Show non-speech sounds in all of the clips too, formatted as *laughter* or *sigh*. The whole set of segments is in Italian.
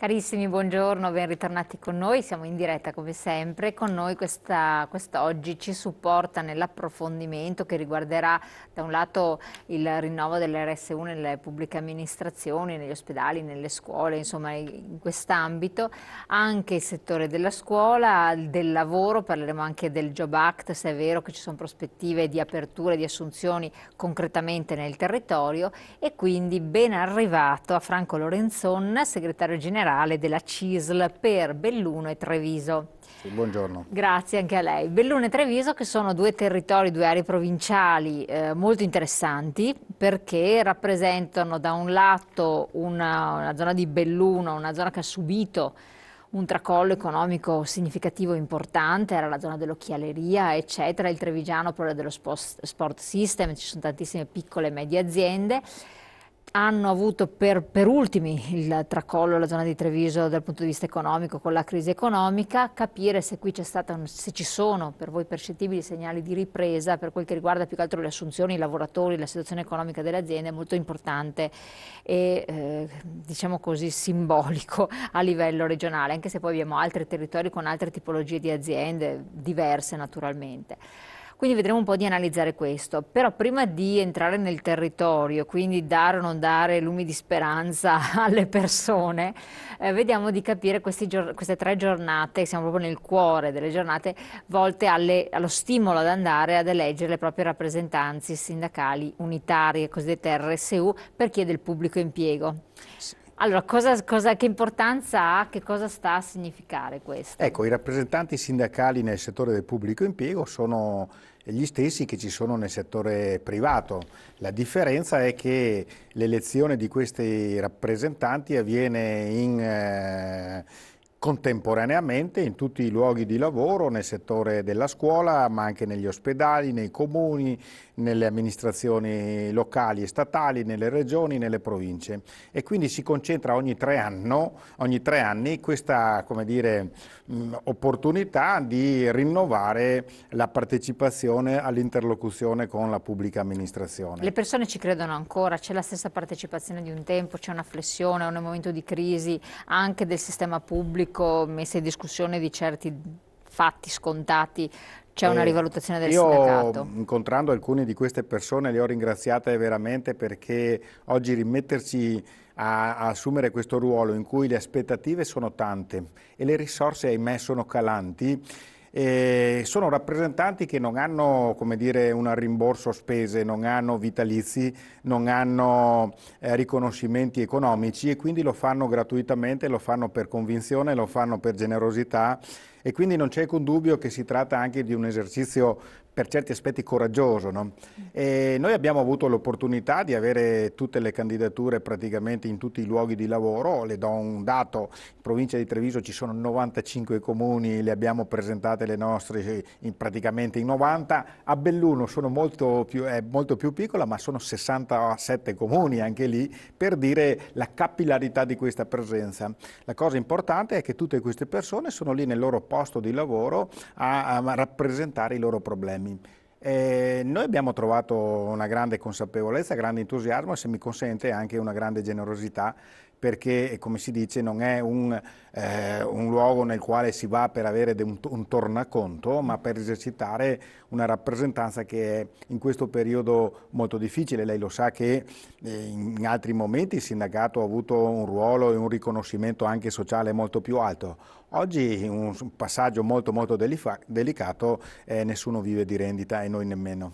Carissimi, buongiorno, ben ritornati con noi, siamo in diretta come sempre, con noi quest'oggi quest ci supporta nell'approfondimento che riguarderà da un lato il rinnovo dell'RSU nelle pubbliche amministrazioni, negli ospedali, nelle scuole, insomma in quest'ambito, anche il settore della scuola, del lavoro, parleremo anche del Job Act, se è vero che ci sono prospettive di aperture, di assunzioni concretamente nel territorio e quindi ben arrivato a Franco Lorenzon, segretario generale generale della CISL per Belluno e Treviso. Sì, buongiorno. Grazie anche a lei. Belluno e Treviso che sono due territori, due aree provinciali eh, molto interessanti perché rappresentano da un lato una, una zona di Belluno, una zona che ha subito un tracollo economico significativo e importante, era la zona dell'occhialeria, eccetera, il trevigiano, proprio dello sport system, ci sono tantissime piccole e medie aziende hanno avuto per, per, ultimi il tracollo la zona di Treviso dal punto di vista economico con la crisi economica, capire se qui c'è stata un, se ci sono per voi percettibili segnali di ripresa per quel che riguarda più che altro le assunzioni, i lavoratori, la situazione economica delle aziende è molto importante e eh, diciamo così simbolico *laughs* a livello regionale, anche se poi abbiamo altri territori con altre tipologie di aziende diverse naturalmente. Quindi vedremo un po' di analizzare questo. Però prima di entrare nel territorio, quindi dare o non dare lumi di speranza *laughs* alle persone, eh, vediamo di capire queste tre giornate, siamo proprio nel cuore delle giornate, volte alle, allo stimolo ad andare ad eleggere le proprie rappresentanze sindacali unitarie, cosiddette RSU, per chi è del pubblico impiego. Sì. Allora, cosa, cosa, che importanza ha, che cosa sta a significare questo? Ecco, i rappresentanti sindacali nel settore del pubblico impiego sono gli stessi che ci sono nel settore privato. La differenza è che l'elezione di questi rappresentanti avviene in... Eh, contemporaneamente in tutti i luoghi di lavoro, nel settore della scuola, ma anche negli ospedali, nei comuni, nelle amministrazioni locali e statali, nelle regioni, nelle province. E quindi si concentra ogni tre, anno, ogni tre anni questa dire, opportunità di rinnovare la partecipazione all'interlocuzione con la pubblica amministrazione. Le persone ci credono ancora, c'è la stessa partecipazione di un tempo, c'è una flessione, un momento di crisi anche del sistema pubblico pubblico messa in discussione di certi fatti scontati c'è una eh, rivalutazione del Io, sindacato. incontrando alcune di queste persone le ho ringraziate veramente perché oggi rimetterci a, a, assumere questo ruolo in cui le aspettative sono tante e le risorse ahimè sono calanti eh, sono rappresentanti che non hanno dire, un rimborso spese, non hanno vitalizi, non hanno eh, riconoscimenti economici e quindi lo fanno gratuitamente, lo fanno per convinzione, lo fanno per generosità e quindi non c'è alcun dubbio che si tratta anche di un esercizio per certi aspetti coraggioso. No? noi abbiamo avuto l'opportunità di avere tutte le candidature praticamente in tutti i luoghi di lavoro, le do un dato, in provincia di Treviso ci sono 95 comuni, le abbiamo presentate le nostre eh, in praticamente in 90, a Belluno molto più, è eh, molto più piccola ma sono 67 comuni anche lì per dire la capillarità di questa presenza. La cosa importante è che tutte queste persone sono lì nel loro posto di lavoro a, a rappresentare i loro problemi anni. Eh, noi abbiamo trovato una grande consapevolezza, grande entusiasmo e se mi consente anche una grande generosità perché, eh, come si dice, non è un, eh, un luogo nel quale si va per avere un, un, tornaconto, ma per esercitare una rappresentanza che è in questo periodo molto difficile. Lei lo sa che eh, in altri momenti il sindacato ha avuto un ruolo e un riconoscimento anche sociale molto più alto. Oggi un passaggio molto molto delicato, eh, nessuno vive di rendita e noi nemmeno.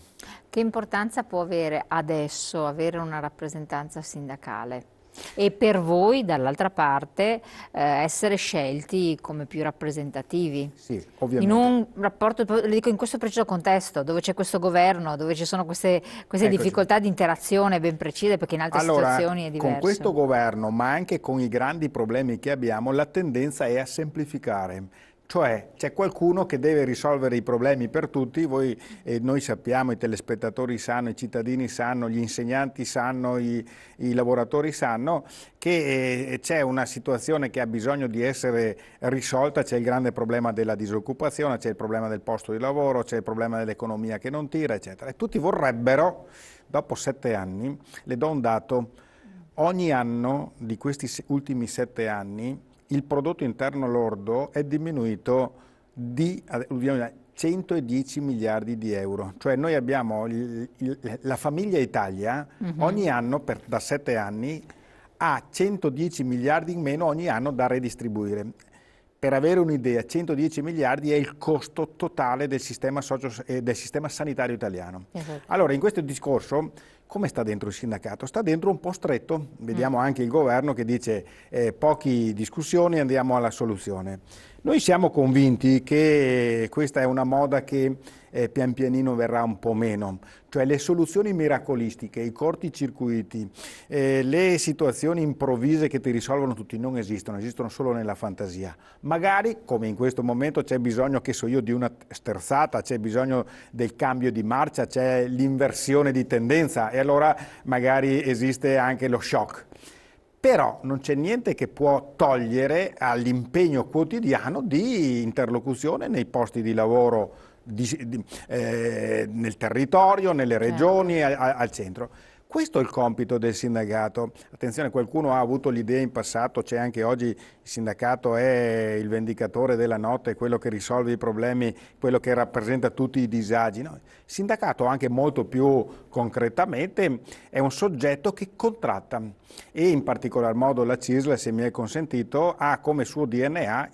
Che importanza può avere adesso avere una rappresentanza sindacale? e per voi dall'altra parte eh, essere scelti come più rappresentativi. Sì, ovviamente. In un rapporto, lo dico in questo preciso contesto, dove c'è questo governo, dove ci sono queste, queste difficoltà di interazione ben precise, perché in altre allora, situazioni è diverso. Con questo governo, ma anche con i grandi problemi che abbiamo, la tendenza è a semplificare cioè c'è qualcuno che deve risolvere i problemi per tutti, Voi, eh, noi sappiamo, i telespettatori sanno, i cittadini sanno, gli insegnanti sanno, i, i lavoratori sanno che eh, c'è una situazione che ha bisogno di essere risolta, c'è il grande problema della disoccupazione, c'è il problema del posto di lavoro, c'è il problema dell'economia che non tira, eccetera. E tutti vorrebbero, dopo sette anni, le do un dato, ogni anno di questi ultimi sette anni il prodotto interno lordo è diminuito di 110 miliardi di euro. Cioè noi abbiamo il, il, la famiglia Italia uh mhm. -huh. ogni anno per, da sette anni ha 110 miliardi in meno ogni anno da redistribuire. Per avere un'idea, 110 miliardi è il costo totale del sistema, socio, eh, del sistema sanitario italiano. Uh Allora, in questo discorso come sta dentro il sindacato? Sta dentro un po' stretto, mm. vediamo mm. anche il governo che dice eh, poche discussioni andiamo alla soluzione. Noi siamo convinti che questa è una moda che eh, pian pianino verrà un po' meno, cioè le soluzioni miracolistiche, i corticircuiti, eh, le situazioni improvvise che ti risolvono tutti non esistono, esistono solo nella fantasia. Magari, come in questo momento, c'è bisogno, che so io, di una sterzata, c'è bisogno del cambio di marcia, c'è l'inversione di tendenza e allora magari esiste anche lo shock però non c'è niente che può togliere all'impegno quotidiano di interlocuzione nei posti di lavoro di, di, eh, nel territorio, nelle certo. regioni, a, a, al centro. Questo è il compito del sindacato. Attenzione, qualcuno ha avuto l'idea in passato, c'è anche oggi il sindacato è il vendicatore della notte, quello che risolve i problemi, quello che rappresenta tutti i disagi. No? Il sindacato anche molto più concretamente è un soggetto che contratta e in particolar modo la CISL, se mi è consentito, ha come suo DNA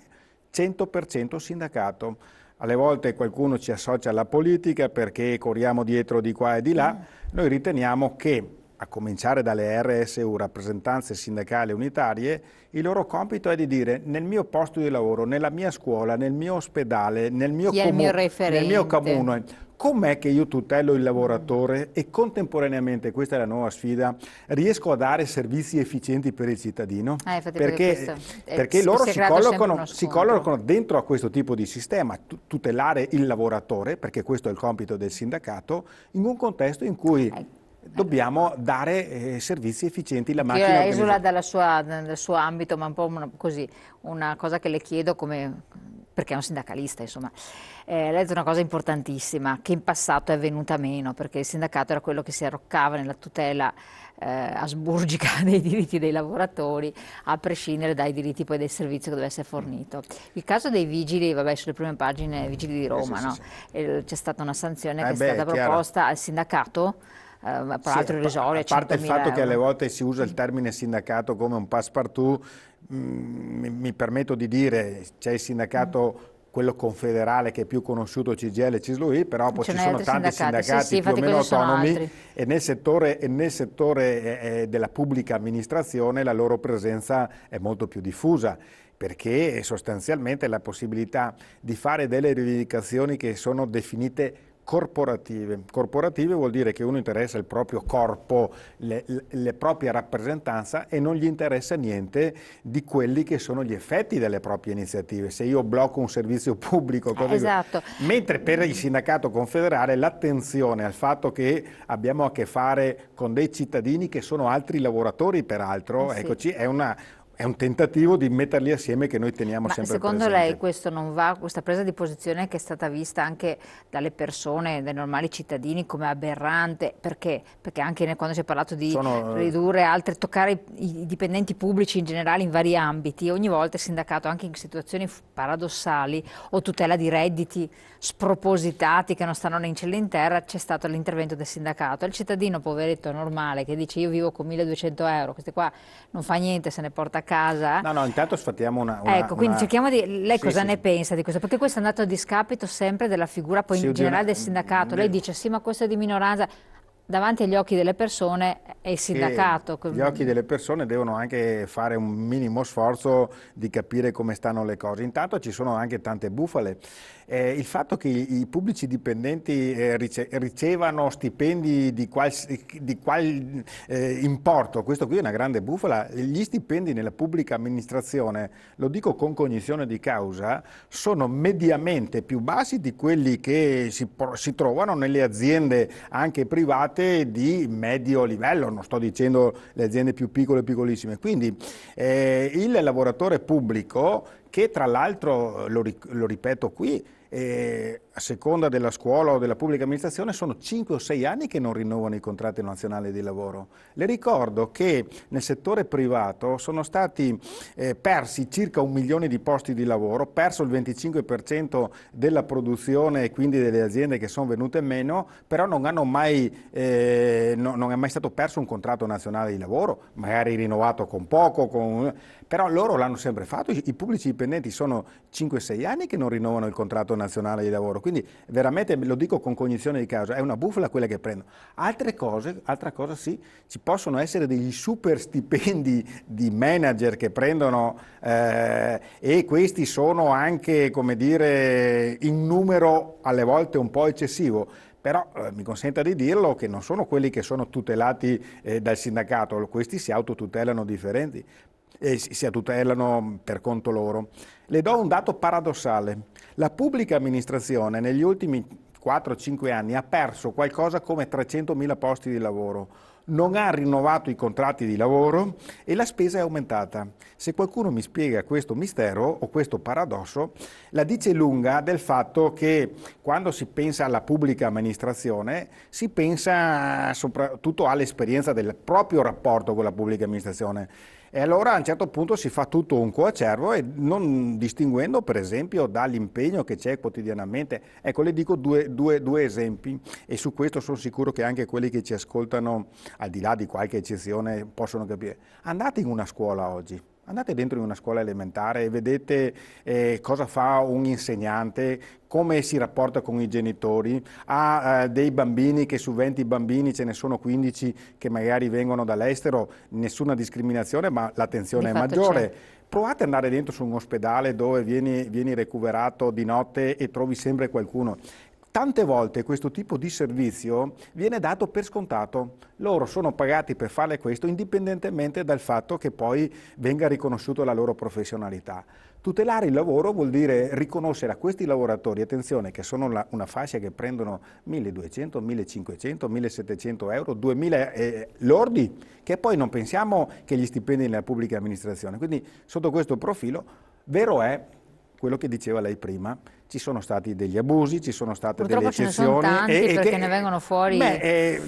100% sindacato alle volte qualcuno ci associa alla politica perché corriamo dietro di qua e di là, mm. noi riteniamo che a cominciare dalle RSU, rappresentanze sindacali unitarie, il loro compito è di dire nel mio posto di lavoro, nella mia scuola, nel mio ospedale, nel mio, comune, nel mio comune, com'è che io tutelo il lavoratore e contemporaneamente, questa è la nuova sfida, riesco a dare servizi efficienti per il cittadino? Ah, perché, perché loro si collocano, si collocano, dentro a questo tipo di sistema, tutelare il lavoratore, perché questo è il compito del sindacato, in un contesto in cui... Eh dobbiamo dare eh, servizi efficienti alla macchina. Io esula sua, dal suo ambito, ma un po' una, così, una cosa che le chiedo come, perché è un sindacalista, insomma. Eh, lei ha detto una cosa importantissima, che in passato è venuta meno, perché il sindacato era quello che si arroccava nella tutela eh, asburgica *laughs* dei diritti dei lavoratori, a prescindere dai diritti poi del servizio che doveva essere fornito. Il caso dei vigili, vabbè, sulle prime pagine, vigili di eh, Roma, eh sì, no? sì, eh, c'è stata una sanzione eh che beh, è stata proposta chiaro. al sindacato Ehm, peraltro sì, irrisoria. A parte il fatto euro. che alle volte si usa il termine sindacato come un passepartout, mm, mi, mi permetto di dire, c'è il sindacato... Mm quello confederale che è più conosciuto CGL e Cislui, però poi ci sono tanti sindacati, sindacati sì, sì, più o meno autonomi e nel settore, e nel settore eh, eh, della pubblica amministrazione la loro presenza è molto più diffusa perché sostanzialmente la possibilità di fare delle rivendicazioni che sono definite corporative. Corporative vuol dire che uno interessa il proprio corpo, le, le, proprie rappresentanze e non gli interessa niente di quelli che sono gli effetti delle proprie iniziative. Se io blocco un servizio *laughs* pubblico, eh, cosa esatto. Dico? mentre per il sindacato confederale l'attenzione al fatto che abbiamo a che fare con dei cittadini che sono altri lavoratori, peraltro, eh sì. eccoci, è una è un tentativo di metterli assieme che noi teniamo Ma sempre secondo lei questo non va, questa presa di posizione che è stata vista anche dalle persone, dai normali cittadini come aberrante, perché? Perché anche quando si è parlato di Sono, eh, ridurre altre, toccare i, i, dipendenti pubblici in generale in vari ambiti, ogni volta il sindacato anche in situazioni paradossali o tutela di redditi spropositati che non stanno né in cielo in terra, c'è stato l'intervento del sindacato. Il cittadino poveretto normale che dice io vivo con 1200 euro, queste qua non fa niente, se ne porta a casa. No, no, intanto sfattiamo una... una ecco, quindi una... cerchiamo di... Lei sì, cosa sì, ne sì. pensa di questo? Perché questo è andato a discapito sempre della figura poi in generale una... del sindacato. Lei dice sì, ma questo è di minoranza davanti agli occhi delle persone è il sindacato. Che gli occhi delle persone devono anche fare un minimo sforzo di capire come stanno le cose. Intanto ci sono anche tante bufale. Eh, il fatto che i, i pubblici dipendenti eh, rice ricevano stipendi di qual, di qual eh, importo, questo qui è una grande bufala, gli stipendi nella pubblica amministrazione, lo dico con cognizione di causa, sono mediamente più bassi di quelli che si, si trovano nelle aziende anche private trovate di medio livello, non sto dicendo le aziende più piccole e piccolissime. Quindi eh, il lavoratore pubblico, che tra l'altro, lo, lo ripeto qui, eh, a seconda della scuola o della pubblica amministrazione, sono 5 o 6 anni che non rinnovano i contratti nazionali di lavoro. Le ricordo che nel settore privato sono stati eh, persi circa un milione di posti di lavoro, perso il 25% della produzione e quindi delle aziende che sono venute meno, però non, mai, eh, no, non è mai stato perso un contratto nazionale di lavoro, magari rinnovato con poco, con... però loro l'hanno sempre fatto, i pubblici dipendenti sono 5-6 anni che non rinnovano il contratto nazionale internazionale di lavoro. Quindi veramente lo dico con cognizione di causa, è una bufala quella che prendo. Altre cose, altra cosa sì, ci possono essere degli super stipendi di manager che prendono eh, e questi sono anche, come dire, in numero alle volte un po' eccessivo però eh, mi consenta di dirlo che non sono quelli che sono tutelati eh, dal sindacato, questi si autotutelano differenti, e si tutelano per conto loro. Le do un dato paradossale. La pubblica amministrazione negli ultimi 4-5 anni ha perso qualcosa come 300.000 posti di lavoro non ha rinnovato i contratti di lavoro e la spesa è aumentata. Se qualcuno mi spiega questo mistero o questo paradosso, la dice lunga del fatto che quando si pensa alla pubblica amministrazione si pensa soprattutto all'esperienza del proprio rapporto con la pubblica amministrazione. E allora a un certo punto si fa tutto un coacervo e non distinguendo per esempio dall'impegno che c'è quotidianamente. Ecco, le dico due, due, due esempi e su questo sono sicuro che anche quelli che ci ascoltano, al di là di qualche eccezione, possono capire. Andate in una scuola oggi Andate dentro in una scuola elementare e vedete eh, cosa fa un insegnante, come si rapporta con i genitori, ha eh, dei bambini che su 20 bambini ce ne sono 15 che magari vengono dall'estero, nessuna discriminazione ma l'attenzione è maggiore. Certo. Provate ad andare dentro su un ospedale dove vieni, vieni recuperato di notte e trovi sempre qualcuno. Tante volte questo tipo di servizio viene dato per scontato. Loro sono pagati per fare questo indipendentemente dal fatto che poi venga riconosciuta la loro professionalità. Tutelare il lavoro vuol dire riconoscere a questi lavoratori, attenzione che sono la, una fascia che prendono 1200, 1500, 1700 euro, 2000 eh, lordi, che poi non pensiamo che gli stipendi nella pubblica amministrazione. Quindi sotto questo profilo, vero è quello che diceva lei prima, ci sono stati degli abusi, ci sono state Purtroppo delle eccezioni. Purtroppo ce ne sono tanti e, perché che, ne vengono fuori... Beh, eh,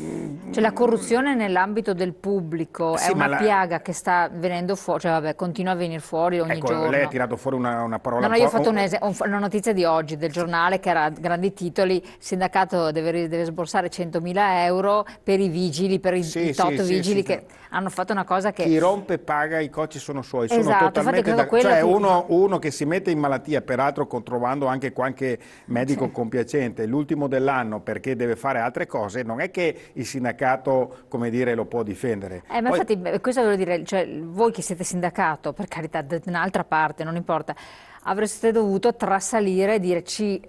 cioè la corruzione nell'ambito del pubblico sì, è una la... piaga che sta venendo fuori, cioè vabbè, continua a venire fuori ogni ecco, giorno. Lei ha tirato fuori una, una parola... No, no, io ho fatto un... una notizia di oggi del giornale che era grandi titoli, il sindacato deve, deve sborsare 100.000 euro per i vigili, per i, sì, i tot sì, vigili che hanno fatto una cosa che... Chi rompe paga, i cocci sono suoi, esatto, sono totalmente... Da... Cioè che... uno, uno che si mette in malattia, peraltro controvando anche anche qualche medico compiacente, l'ultimo dell'anno perché deve fare altre cose, non è che il sindacato dire, lo può difendere. Eh, ma Poi... infatti, questo voglio dire, cioè, voi che siete sindacato, per carità, da un'altra parte, non importa, avreste dovuto trasalire e dire ci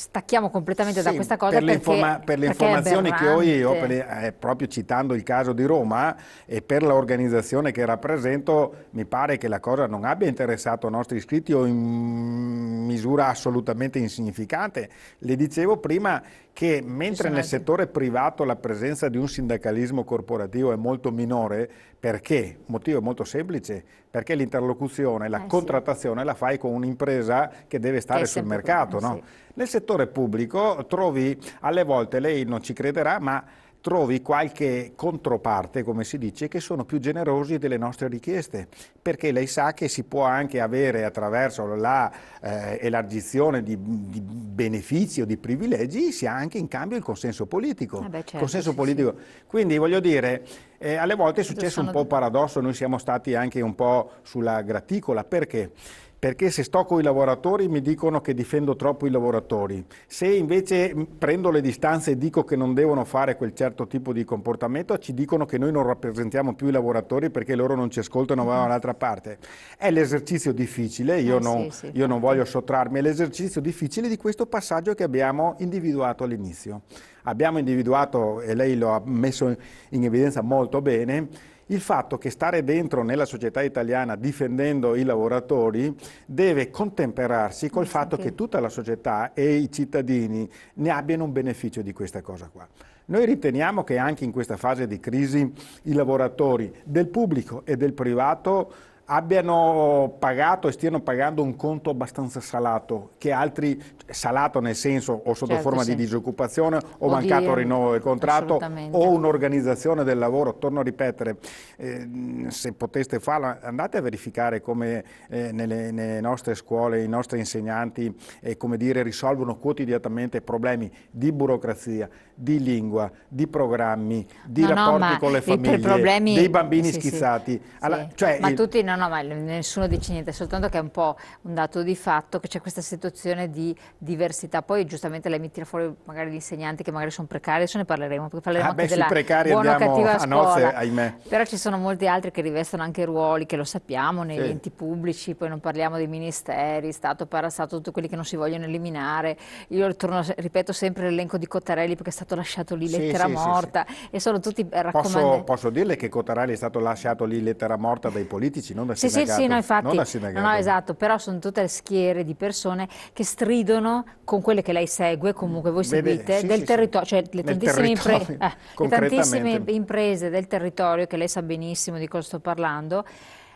stacchiamo completamente sì, da questa cosa per perché, le, per le informazioni che ho io, le, eh, proprio citando il caso di Roma e per l'organizzazione che rappresento, mi pare che la cosa non abbia interessato i nostri iscritti o in misura assolutamente insignificante. Le dicevo prima che mentre nel settore privato la presenza di un sindacalismo corporativo è molto minore, perché? Motivo molto semplice, perché l'interlocuzione, la eh, contrattazione sì. la fai con un'impresa che deve stare che sul mercato. Più, no? sì. Nel settore pubblico trovi, alle volte lei non ci crederà, ma trovi qualche controparte, come si dice, che sono più generosi delle nostre richieste, perché lei sa che si può anche avere attraverso l'elargizione eh, di, di, benefici o di privilegi, si ha anche in cambio il consenso politico. Eh beh, certo, consenso sì, politico. Sì. Quindi voglio dire, eh, alle volte è successo un po' paradosso, noi siamo stati anche un po' sulla graticola, perché? perché se sto con i lavoratori mi dicono che difendo troppo i lavoratori, se invece mm, prendo le distanze e dico che non devono fare quel certo tipo di comportamento ci dicono che noi non rappresentiamo più i lavoratori perché loro non ci ascoltano e vanno mm-hmm. dall'altra parte. È l'esercizio difficile, io, eh, non, sì, sì, io non certo. voglio sottrarmi, è l'esercizio difficile di questo passaggio che abbiamo individuato all'inizio. Abbiamo individuato, e lei lo ha messo in evidenza molto bene, il fatto che stare dentro nella società italiana difendendo i lavoratori deve contemperarsi col sì, fatto sì. che tutta la società e i cittadini ne abbiano un beneficio di questa cosa qua. Noi riteniamo che anche in questa fase di crisi i lavoratori del pubblico e del privato abbiano pagato e stiano pagando un conto abbastanza salato, che altri, salato nel senso o sotto certo, forma sì. di disoccupazione o, o mancato di, rinnovo del contratto o un'organizzazione del lavoro, torno a ripetere, eh, se poteste farlo andate a verificare come eh, nelle, nelle, nostre scuole i nostri insegnanti eh, dire, risolvono quotidianamente problemi di burocrazia, di lingua, di programmi, di no, rapporti no, con le famiglie, problemi... dei bambini sì, schizzati. Sì, Alla, cioè, ma il... tutti non no, ma nessuno dice niente, soltanto che è un po' un dato di fatto che c'è questa situazione di diversità. Poi giustamente lei mi tira fuori magari gli insegnanti che magari sono precari, adesso ne parleremo, perché parleremo ah, anche beh, della precari buona cattiva a nozze, scuola. ahimè. Però ci sono molti altri che rivestono anche ruoli, che lo sappiamo, negli sì. enti pubblici, poi non parliamo dei ministeri, Stato, Parastato, tutti quelli che non si vogliono eliminare. Io torno, ripeto sempre l'elenco di Cottarelli perché è stato lasciato lì lettera sì, morta sì, e sono tutti raccomandati. Posso, posso dirle che Cottarelli è stato lasciato lì lettera morta dai politici? Non da sì, sindacato. Sì, sì, no, infatti, no, no, esatto, però sono tutte schiere di persone che stridono con quelle che lei segue, comunque voi Vede, seguite, sì, del sì, territorio, cioè le tantissime, impre eh, *laughs* le tantissime imprese del territorio, che lei sa benissimo di cosa sto parlando,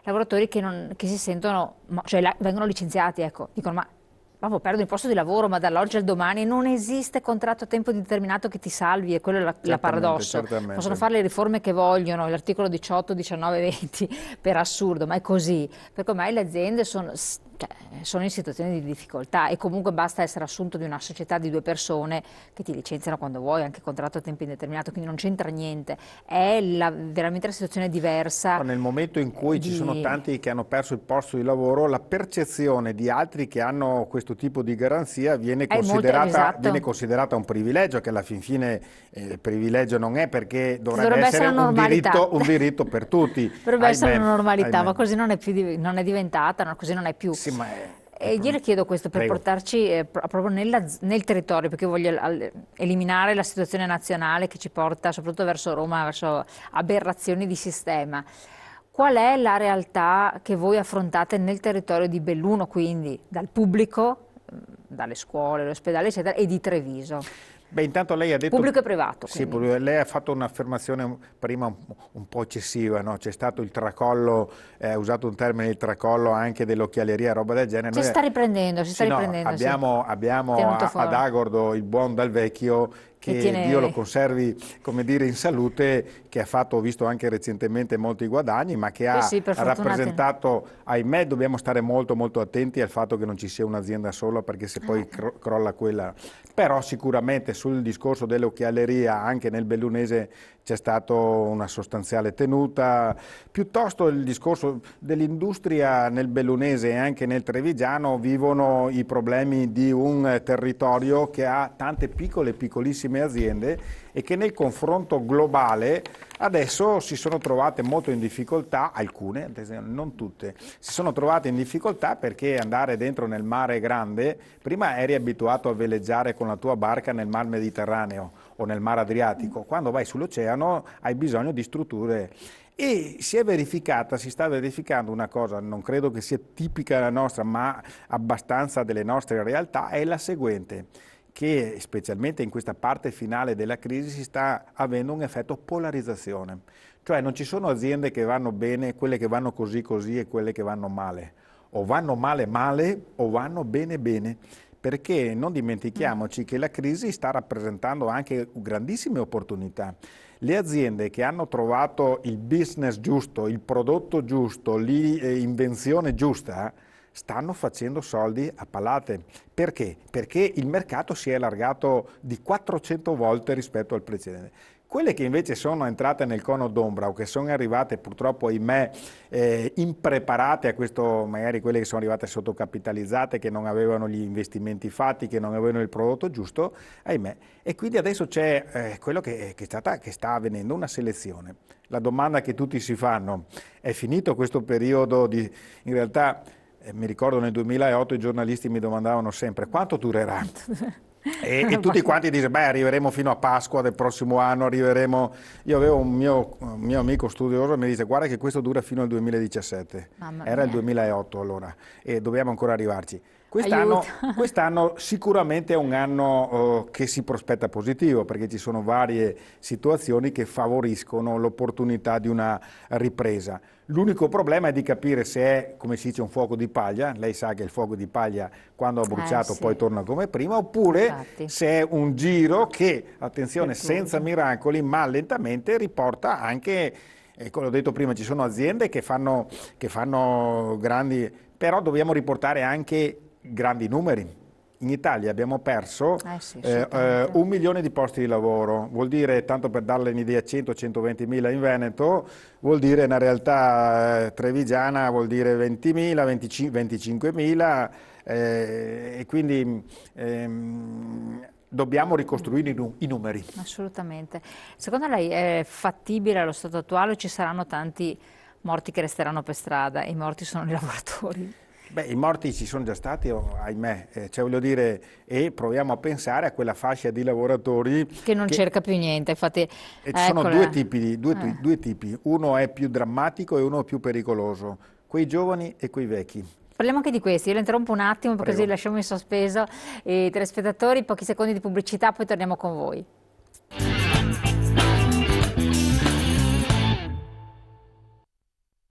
lavoratori che, non, che si sentono, cioè la, vengono licenziati, ecco, dicono ma Vabbè, perdo il posto di lavoro, ma dall'oggi al domani non esiste contratto a tempo determinato che ti salvi, e quello è la, la paradosso. Certamente. Possono fare le riforme che vogliono, l'articolo 18, 19, 20, per assurdo, ma è così. Perché ormai le aziende sono cioè, sono in situazioni di difficoltà e comunque basta essere assunto di una società di due persone che ti licenziano quando vuoi, anche contratto a tempo indeterminato, quindi non c'entra niente, è la, veramente una situazione diversa. nel momento in cui di... ci sono tanti che hanno perso il posto di lavoro, la percezione di altri che hanno questo tipo di garanzia viene, considerata, esatto. viene considerata, un privilegio, che alla fin fine eh, privilegio non è perché dovrebbe, dovrebbe essere, essere un, diritto, un diritto, per tutti. *laughs* dovrebbe Ai essere una normalità, Ai ma così non è, più, non è diventata, così non è più bellissima. È... Eh. E gliele chiedo questo per Prego. portarci eh, proprio nella, nel territorio, perché voglio eliminare la situazione nazionale che ci porta soprattutto verso Roma, verso aberrazioni di sistema. Qual è la realtà che voi affrontate nel territorio di Belluno, quindi dal pubblico, mm, dalle scuole, l'ospedale, eccetera, e di Treviso? Beh, intanto lei ha detto... Pubblico e privato. Sì, quindi. Eh, lei ha fatto un'affermazione prima un, un, po' eccessiva, no? C'è stato il tracollo, eh, ha eh, usato un termine il tracollo anche dell'occhialeria, roba del genere. Si Noi, sta riprendendo, ci sta sì, riprendendo. abbiamo, sì. abbiamo a, ad Agordo il buon dal vecchio che tiene... Dio lo conservi dire, in salute, che ha fatto, ho visto anche recentemente, molti guadagni, ma che eh ha sì, sì, rappresentato, ahimè, dobbiamo stare molto molto attenti al fatto che non ci sia un'azienda sola, perché se poi ah, cro crolla quella. Però sicuramente sul discorso dell'occhialeria, anche nel Bellunese c'è stata una sostanziale tenuta, piuttosto il discorso dell'industria nel Bellunese e anche nel Trevigiano vivono i problemi di un territorio che ha tante piccole, piccolissime enormi aziende e che nel confronto globale adesso si sono trovate molto in difficoltà, alcune, non tutte, si sono trovate in difficoltà perché andare dentro nel mare grande, prima eri abituato a veleggiare con la tua barca nel mar Mediterraneo o nel mar Adriatico, quando vai sull'oceano hai bisogno di strutture e si è verificata, si sta verificando una cosa, non credo che sia tipica la nostra, ma abbastanza delle nostre realtà, è la seguente che specialmente in questa parte finale della crisi si sta avendo un effetto polarizzazione, cioè non ci sono aziende che vanno bene, quelle che vanno così così e quelle che vanno male, o vanno male male o vanno bene bene, perché non dimentichiamoci che la crisi sta rappresentando anche grandissime opportunità. Le aziende che hanno trovato il business giusto, il prodotto giusto, l'invenzione giusta, stanno facendo soldi a palate. Perché? Perché il mercato si è allargato di 400 volte rispetto al precedente. Quelle che invece sono entrate nel cono d'ombra o che sono arrivate purtroppo, ahimè, eh, impreparate a questo, magari quelle che sono arrivate sottocapitalizzate, che non avevano gli investimenti fatti, che non avevano il prodotto giusto, ahimè. E quindi adesso c'è eh, quello che, eh, che, stata, che sta avvenendo, una selezione. La domanda che tutti si fanno, è finito questo periodo di, in realtà mi ricordo nel 2008 i giornalisti mi domandavano sempre quanto durerà? *laughs* E, e, tutti quanti dicono, beh, arriveremo fino a Pasqua del prossimo anno, arriveremo... Io avevo un mio, un mio amico studioso che mi dice, guarda che questo dura fino al 2017. Era il 2008 allora, e dobbiamo ancora arrivarci. Quest'anno, *laughs* quest'anno, sicuramente è un anno eh, che si prospetta positivo perché ci sono varie situazioni che favoriscono l'opportunità di una ripresa. L'unico problema è di capire se è, come si dice, un fuoco di paglia, lei sa che il fuoco di paglia quando ha eh, bruciato eh, sì. poi torna come prima, oppure Infatti. se è un giro che, attenzione, senza miracoli, ma lentamente riporta anche, eh, come ho detto prima, ci sono aziende che fanno, che fanno grandi, però dobbiamo riportare anche grandi numeri. In Italia abbiamo perso eh sì, eh, eh, un milione di posti di lavoro, vuol dire, tanto per darle un'idea, 100-120 mila in Veneto, vuol dire una realtà eh, trevigiana, vuol dire 20 mila, 25 mila eh, e quindi ehm, dobbiamo ricostruire i, nu i, numeri. Assolutamente. Secondo lei è fattibile allo stato attuale o ci saranno tanti morti che resteranno per strada e i morti sono i *laughs* lavoratori? Beh, i morti ci sono già stati, oh, ahimè, eh, cioè voglio dire, e proviamo a pensare a quella fascia di lavoratori... Che non che... cerca più niente, infatti... E ci sono due tipi, due, eh. due tipi, uno è più drammatico e uno è più pericoloso, quei giovani e quei vecchi. Parliamo anche di questi, io la interrompo un attimo così lasciamo in sospeso i telespettatori, pochi secondi di pubblicità, poi torniamo con voi.